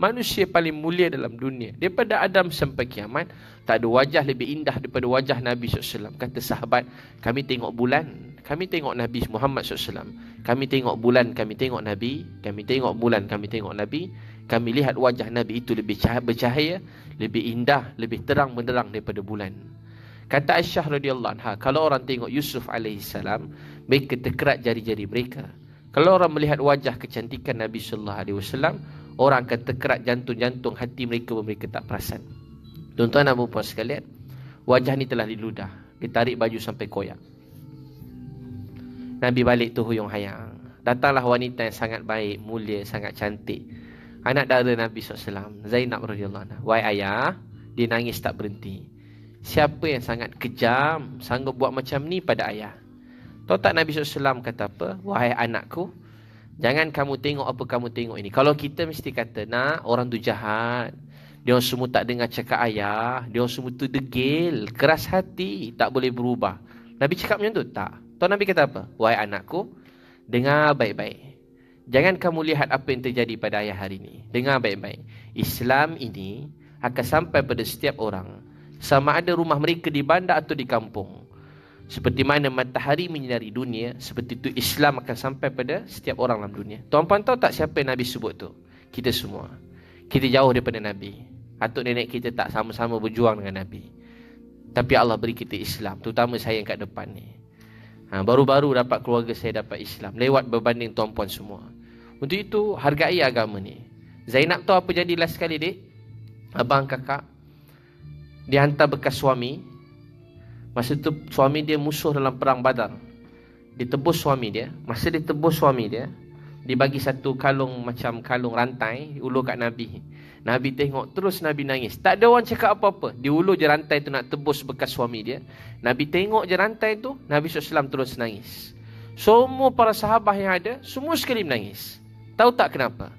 manusia paling mulia dalam dunia daripada Adam sampai kiamat tak ada wajah lebih indah daripada wajah Nabi SAW kata sahabat kami tengok bulan kami tengok Nabi Muhammad SAW kami tengok bulan kami tengok Nabi kami tengok bulan kami tengok Nabi kami lihat wajah Nabi itu lebih cah- bercahaya lebih indah lebih terang menerang daripada bulan kata Aisyah radhiyallahu anha kalau orang tengok Yusuf alaihi salam mereka terkerat jari-jari mereka kalau orang melihat wajah kecantikan Nabi sallallahu alaihi wasallam Orang akan terkerat jantung-jantung hati mereka pun mereka tak perasan Tuan-tuan dan puan sekalian Wajah ni telah diludah tarik baju sampai koyak Nabi balik tu huyung hayang Datanglah wanita yang sangat baik, mulia, sangat cantik Anak dara Nabi SAW Zainab RA Wai ayah Dia nangis tak berhenti Siapa yang sangat kejam Sanggup buat macam ni pada ayah Tahu tak Nabi SAW kata apa Wahai anakku Jangan kamu tengok apa kamu tengok ini. Kalau kita mesti kata, nak orang tu jahat. Dia semua tak dengar cakap ayah. Dia semua tu degil. Keras hati. Tak boleh berubah. Nabi cakap macam tu? Tak. Tuan Nabi kata apa? Wahai anakku, dengar baik-baik. Jangan kamu lihat apa yang terjadi pada ayah hari ini. Dengar baik-baik. Islam ini akan sampai pada setiap orang. Sama ada rumah mereka di bandar atau di kampung. Seperti mana matahari menyinari dunia Seperti itu Islam akan sampai pada setiap orang dalam dunia Tuan-puan tahu tak siapa Nabi sebut tu? Kita semua Kita jauh daripada Nabi Atuk nenek kita tak sama-sama berjuang dengan Nabi Tapi Allah beri kita Islam Terutama saya yang kat depan ni ha, Baru-baru dapat keluarga saya dapat Islam Lewat berbanding tuan-puan semua Untuk itu hargai agama ni Zainab tahu apa jadi last sekali dek Abang kakak Dia hantar bekas suami Masa tu suami dia musuh dalam perang badar Ditebus suami dia Masa ditebus suami dia Dibagi satu kalung macam kalung rantai Ulur kat Nabi Nabi tengok terus Nabi nangis Tak ada orang cakap apa-apa Dia ulu je rantai tu nak tebus bekas suami dia Nabi tengok je rantai tu Nabi SAW terus nangis Semua para sahabah yang ada Semua sekali menangis Tahu tak kenapa?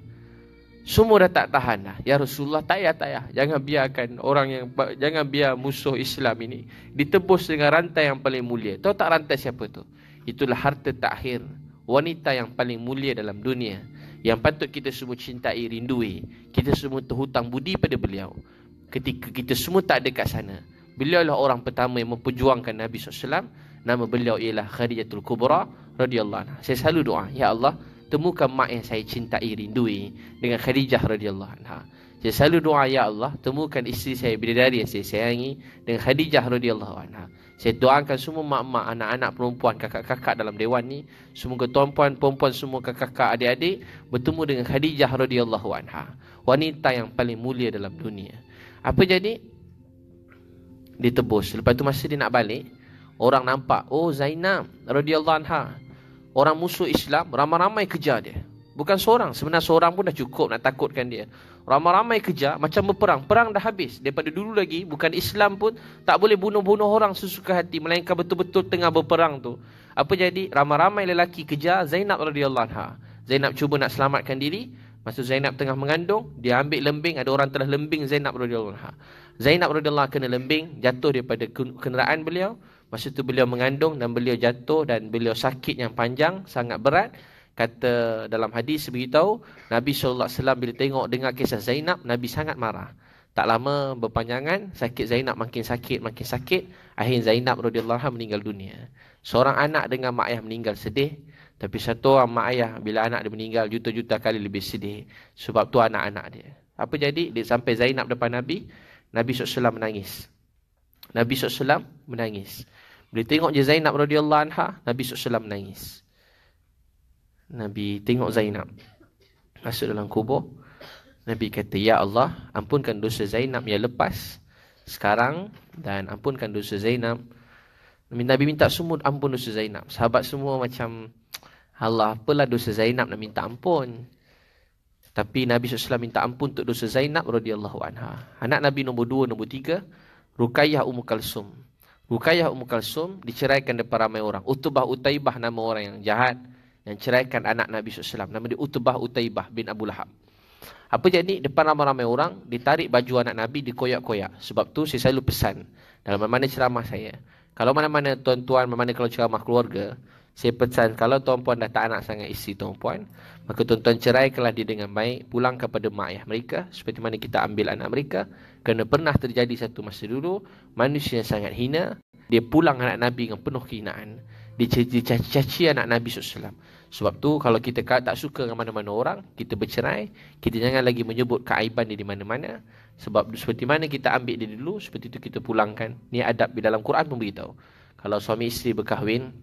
Semua dah tak tahan lah. Ya Rasulullah, tak payah, tak payah. Jangan biarkan orang yang, jangan biar musuh Islam ini ditebus dengan rantai yang paling mulia. Tahu tak rantai siapa tu? Itulah harta takhir. Wanita yang paling mulia dalam dunia. Yang patut kita semua cintai, rindui. Kita semua terhutang budi pada beliau. Ketika kita semua tak ada kat sana. Beliau lah orang pertama yang memperjuangkan Nabi SAW. Nama beliau ialah Khadijatul Kubra. radhiyallahu anha. Saya selalu doa. Ya Allah, temukan mak yang saya cintai rindui dengan Khadijah radhiyallahu anha. Saya selalu doa ya Allah temukan isteri saya bidadari yang saya sayangi dengan Khadijah radhiyallahu anha. Saya doakan semua mak-mak, anak-anak perempuan, kakak-kakak dalam dewan ni semoga tuan-puan, perempuan semua kakak-kakak, adik-adik bertemu dengan Khadijah radhiyallahu anha, wanita yang paling mulia dalam dunia. Apa jadi? Ditebus. Lepas tu masa dia nak balik, orang nampak, "Oh Zainab radhiyallahu anha." orang musuh Islam ramai-ramai kejar dia. Bukan seorang, sebenarnya seorang pun dah cukup nak takutkan dia. Ramai-ramai kejar macam berperang. Perang dah habis daripada dulu lagi bukan Islam pun tak boleh bunuh-bunuh orang sesuka hati melainkan betul-betul tengah berperang tu. Apa jadi? Ramai-ramai lelaki kejar Zainab radhiyallahu anha. Zainab cuba nak selamatkan diri. Masa Zainab tengah mengandung, dia ambil lembing, ada orang telah lembing Zainab radhiyallahu anha. Zainab radhiyallahu kena lembing, jatuh daripada kenderaan beliau. Masa tu beliau mengandung dan beliau jatuh dan beliau sakit yang panjang, sangat berat. Kata dalam hadis beritahu, Nabi SAW bila tengok dengar kisah Zainab, Nabi sangat marah. Tak lama berpanjangan, sakit Zainab makin sakit, makin sakit. akhir Zainab RA meninggal dunia. Seorang anak dengan mak ayah meninggal sedih. Tapi satu orang mak ayah bila anak dia meninggal juta-juta kali lebih sedih. Sebab tu anak-anak dia. Apa jadi? Dia sampai Zainab depan Nabi. Nabi SAW menangis. Nabi SAW menangis. Bila tengok je Zainab radhiyallahu anha, Nabi SAW menangis. Nabi tengok Zainab. Masuk dalam kubur. Nabi kata, Ya Allah, ampunkan dosa Zainab yang lepas sekarang dan ampunkan dosa Zainab. Nabi, Nabi minta semua ampun dosa Zainab. Sahabat semua macam, Allah, apalah dosa Zainab nak minta ampun. Tapi Nabi SAW minta ampun untuk dosa Zainab radhiyallahu anha. Anak Nabi nombor dua, nombor tiga, Rukayah Ummu Kalsum. Rukayah Ummu Kalsum diceraikan daripada ramai orang. Utubah Utaibah nama orang yang jahat yang ceraikan anak Nabi SAW. Nama dia Utubah Utaibah bin Abu Lahab. Apa jadi? Depan ramai-ramai orang ditarik baju anak Nabi dikoyak-koyak. Sebab tu saya selalu pesan dalam mana ceramah saya. Kalau mana-mana tuan-tuan, mana-mana kalau ceramah keluarga, saya pesan kalau tuan-puan dah tak nak sangat isi tuan-puan Maka tuan-tuan ceraikanlah dia dengan baik Pulang kepada mak ayah mereka Seperti mana kita ambil anak mereka Kerana pernah terjadi satu masa dulu Manusia yang sangat hina Dia pulang anak Nabi dengan penuh kehinaan Dia caci-caci anak Nabi SAW Sebab tu kalau kita tak suka dengan mana-mana orang Kita bercerai Kita jangan lagi menyebut keaiban dia di mana-mana Sebab seperti mana kita ambil dia dulu Seperti itu kita pulangkan Ni adab di dalam Quran pun beritahu kalau suami isteri berkahwin,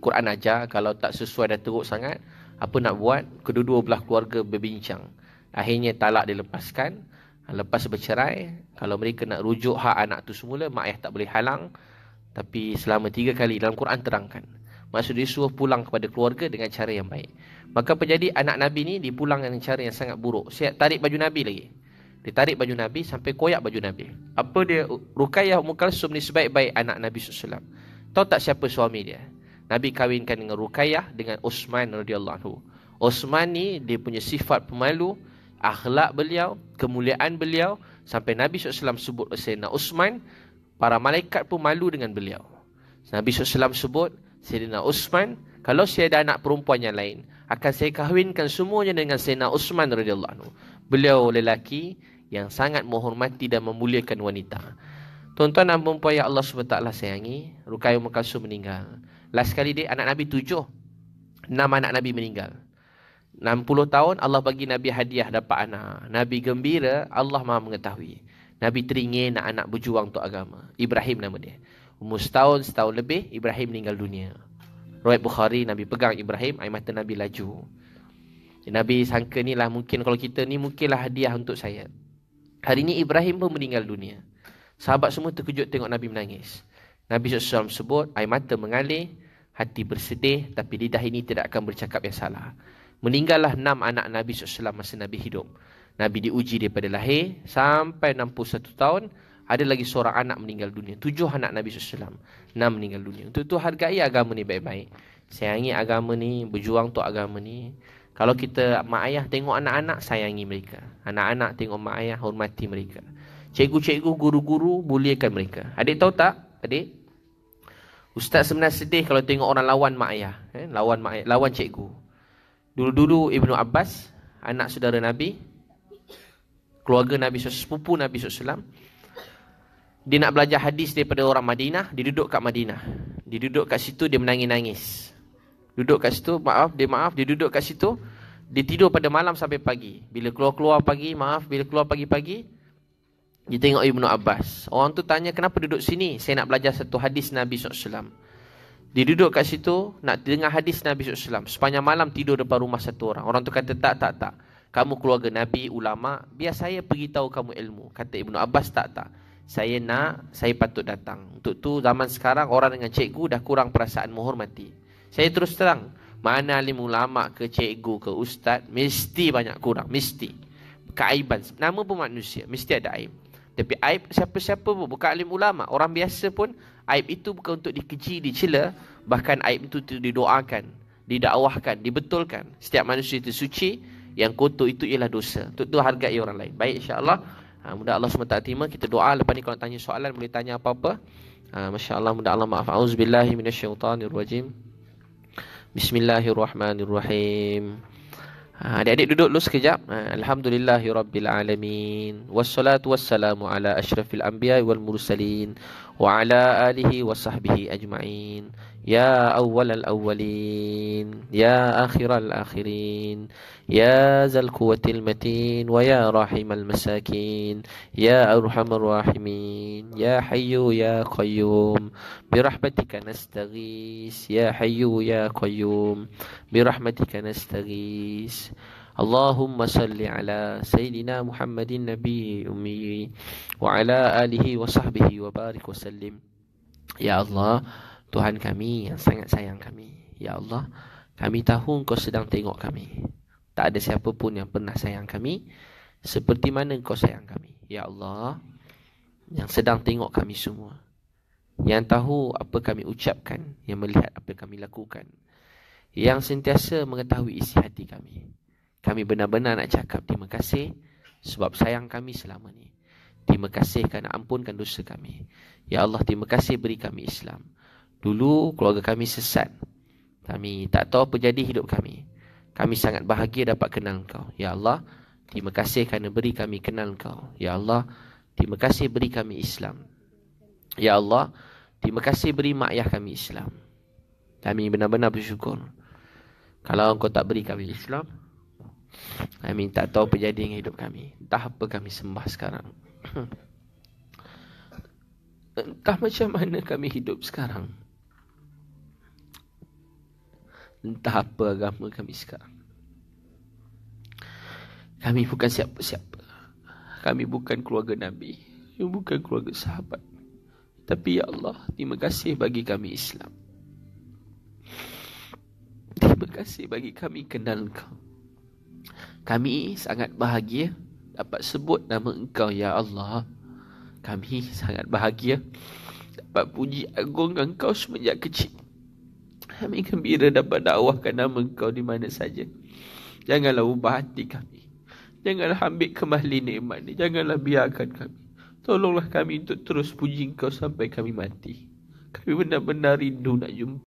Quran aja kalau tak sesuai dan teruk sangat apa nak buat kedua-dua belah keluarga berbincang akhirnya talak dilepaskan lepas bercerai kalau mereka nak rujuk hak anak tu semula mak ayah tak boleh halang tapi selama tiga kali dalam Quran terangkan maksud dia suruh pulang kepada keluarga dengan cara yang baik maka terjadi anak Nabi ni dipulang dengan cara yang sangat buruk siap tarik baju Nabi lagi ditarik baju Nabi sampai koyak baju Nabi apa dia Rukayah Mukalsum ni sebaik-baik anak Nabi SAW tahu tak siapa suami dia Nabi kahwinkan dengan Ruqayyah dengan Uthman radhiyallahu anhu. Uthman ni dia punya sifat pemalu, akhlak beliau, kemuliaan beliau sampai Nabi SAW sebut Sayyidina Uthman para malaikat pun malu dengan beliau. Nabi SAW sebut Sayyidina Uthman kalau saya ada anak perempuan yang lain akan saya kahwinkan semuanya dengan Sayyidina Uthman radhiyallahu anhu. Beliau lelaki yang sangat menghormati dan memuliakan wanita. Tuan-tuan dan perempuan yang Allah SWT sayangi, Rukai Makasuh meninggal. Last kali dia anak Nabi tujuh. Enam anak Nabi meninggal. 60 tahun Allah bagi Nabi hadiah dapat anak. Nabi gembira, Allah maha mengetahui. Nabi teringin nak anak berjuang untuk agama. Ibrahim nama dia. Umur setahun, setahun lebih, Ibrahim meninggal dunia. Ruat Bukhari, Nabi pegang Ibrahim, air mata Nabi laju. Nabi sangka ni lah mungkin kalau kita ni mungkin lah hadiah untuk saya. Hari ni Ibrahim pun meninggal dunia. Sahabat semua terkejut tengok Nabi menangis. Nabi SAW sebut, air mata mengalir, hati bersedih tapi lidah ini tidak akan bercakap yang salah. Meninggallah enam anak Nabi SAW masa Nabi hidup. Nabi diuji daripada lahir sampai 61 tahun, ada lagi seorang anak meninggal dunia. Tujuh anak Nabi SAW, enam meninggal dunia. Untuk itu hargai agama ni baik-baik. Sayangi agama ni, berjuang untuk agama ni. Kalau kita mak ayah tengok anak-anak, sayangi mereka. Anak-anak tengok mak ayah, hormati mereka. Cikgu-cikgu, guru-guru, buliakan mereka. Adik tahu tak? Adik? Ustaz sebenarnya sedih kalau tengok orang lawan mak ayah, eh? lawan mak ayah, lawan cikgu. Dulu-dulu Ibnu Abbas, anak saudara Nabi, keluarga Nabi SAW, sepupu Nabi SAW, dia nak belajar hadis daripada orang Madinah, dia duduk kat Madinah. Dia duduk kat situ, dia menangis-nangis. Duduk kat situ, maaf, dia maaf, dia duduk kat situ, dia tidur pada malam sampai pagi. Bila keluar-keluar pagi, maaf, bila keluar pagi-pagi, dia tengok Ibnu Abbas. Orang tu tanya kenapa duduk sini? Saya nak belajar satu hadis Nabi SAW. Dia duduk kat situ nak dengar hadis Nabi SAW. Sepanjang malam tidur depan rumah satu orang. Orang tu kata tak, tak, tak. Kamu keluarga Nabi, ulama, biar saya tahu kamu ilmu. Kata Ibnu Abbas tak, tak. Saya nak, saya patut datang. Untuk tu zaman sekarang orang dengan cikgu dah kurang perasaan menghormati. Saya terus terang. Mana alim ulama ke cikgu ke ustaz mesti banyak kurang. Mesti. Keaiban. Nama pun manusia. Mesti ada aib. Tapi aib siapa-siapa pun bukan alim ulama, orang biasa pun aib itu bukan untuk dikeji, dicela, bahkan aib itu didoakan, didakwahkan, dibetulkan. Setiap manusia itu suci, yang kotor itu ialah dosa. itu itu hargai orang lain. Baik insya-Allah. Ha, mudah Allah SWT Kita doa Lepas ni kalau tanya soalan Boleh tanya apa-apa ha, Masya Allah Mudah Allah maaf A'udzubillahiminasyaitanirrojim Bismillahirrahmanirrahim Ah, adik-adik duduk dulu sekejap. Ah, Alhamdulillahirrabbilalamin. Wassalatu wassalamu ala ashrafil anbiya wal mursalin. Wa ala alihi wa sahbihi ajma'in. يا أول الأولين يا آخر الآخرين يا ذا القوة المتين ويا راحم المساكين يا أرحم الراحمين يا حي يا قيوم برحمتك نستغيث يا حي يا قيوم برحمتك نستغيث اللهم صل على سيدنا محمد النبي أمي وعلى آله وصحبه وبارك وسلم يا الله Tuhan kami yang sangat sayang kami. Ya Allah, kami tahu engkau sedang tengok kami. Tak ada siapa pun yang pernah sayang kami seperti mana engkau sayang kami. Ya Allah, yang sedang tengok kami semua. Yang tahu apa kami ucapkan, yang melihat apa kami lakukan. Yang sentiasa mengetahui isi hati kami. Kami benar-benar nak cakap terima kasih sebab sayang kami selama ni. Terima kasih kerana ampunkan dosa kami. Ya Allah, terima kasih beri kami Islam. Dulu keluarga kami sesat. Kami tak tahu apa jadi hidup kami. Kami sangat bahagia dapat kenal kau. Ya Allah, terima kasih kerana beri kami kenal kau. Ya Allah, terima kasih beri kami Islam. Ya Allah, terima kasih beri mak ayah kami Islam. Kami benar-benar bersyukur. Kalau engkau tak beri kami Islam, kami tak tahu apa jadi dengan hidup kami. Entah apa kami sembah sekarang. Entah macam mana kami hidup sekarang entah apa agama kami sekarang. Kami bukan siapa-siapa. Kami bukan keluarga Nabi. Kami bukan keluarga sahabat. Tapi Ya Allah, terima kasih bagi kami Islam. Terima kasih bagi kami kenal kau. Kami sangat bahagia dapat sebut nama engkau Ya Allah. Kami sangat bahagia dapat puji agung engkau semenjak kecil. Kami gembira dapat dakwahkan nama engkau di mana saja. Janganlah ubah hati kami. Janganlah ambil kembali nikmat ini. Janganlah biarkan kami. Tolonglah kami untuk terus puji kau sampai kami mati. Kami benar-benar rindu nak jumpa.